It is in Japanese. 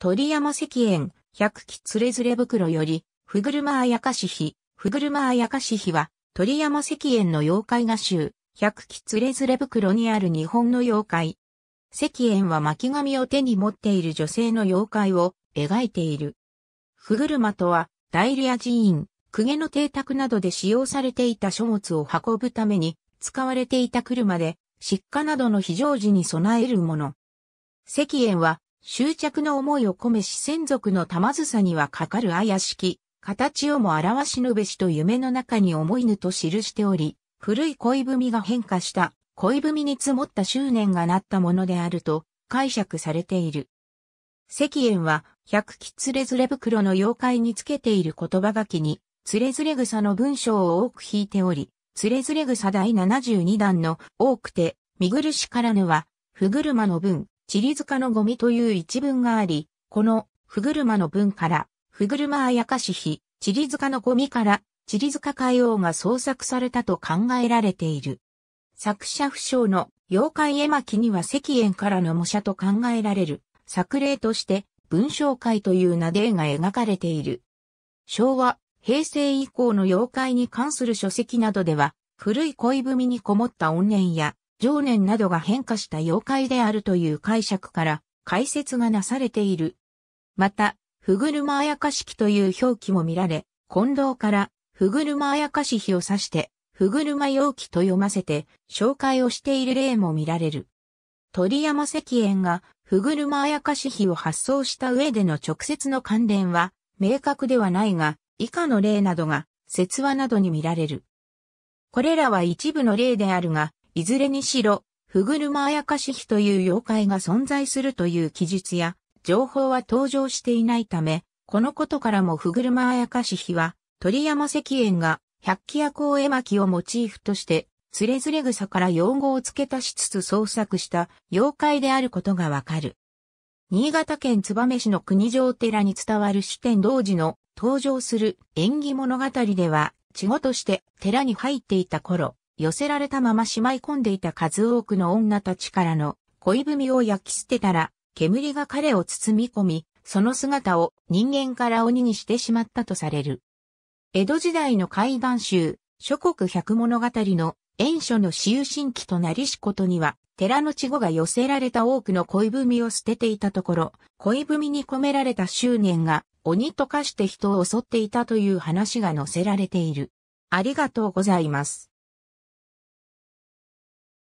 鳥山石燕、百鬼つれづれ袋より、ふぐるまあやかしひ、ふぐるまあやかしひは、鳥山石燕の妖怪画集、百鬼つれづれ袋にある日本の妖怪。石燕は巻紙を手に持っている女性の妖怪を描いている。ふぐるまとは、大理ア寺院、公家の邸宅などで使用されていた書物を運ぶために使われていた車で、失火などの非常時に備えるもの。石燕は執着の思いを込めし先族の玉ずさにはかかる怪しき、形をも表しのべしと夢の中に思いぬと記しており、古い恋文が変化した恋文に積もった執念がなったものであると解釈されている。石燕は、百鬼つれずれ袋の妖怪につけている言葉書きに、つれずれ草の文章を多く引いており、つれずれ草第72段の多くて、見苦しからぬは、不車の文、チリ塚のゴミという一文があり、この、ふぐるまの文から、ふぐるまあやかしひ、チリ塚のゴミから、チリ塚海王が創作されたと考えられている。作者不詳の妖怪絵巻には石燕からの模写と考えられる作例として文章会という名で絵が描かれている。昭和、平成以降の妖怪に関する書籍などでは古い恋文にこもった怨念や情念などが変化した妖怪であるという解釈から解説がなされている。また、ふぐるまあやかしきという表記も見られ、近藤からふぐるまあやかし日を指して、ふぐるま容器と読ませて紹介をしている例も見られる。鳥山石燕がふぐるまあやかし日を発送した上での直接の関連は明確ではないが、以下の例などが説話などに見られる。これらは一部の例であるが、いずれにしろ、フグルマあやかしヒという妖怪が存在するという記述や、情報は登場していないため、このことからもフグルマあやかしヒは、鳥山石燕が、百鬼夜行絵巻をモチーフとして、つれずれ草から用語を付け足しつつ創作した妖怪であることがわかる。新潟県燕市の国城寺に伝わる主典同時の登場する縁起物語では、稚語として寺に入っていた頃、寄せられたまましまい込んでいた数多くの女たちからの恋文を焼き捨てたら、煙が彼を包み込み、その姿を人間から鬼にしてしまったとされる。江戸時代の怪談集、諸国百物語の遠書の私有期となりしことには、寺の稚語が寄せられた多くの恋文を捨てていたところ、恋文に込められた執念が鬼と化して人を襲っていたという話が載せられている。ありがとうございます。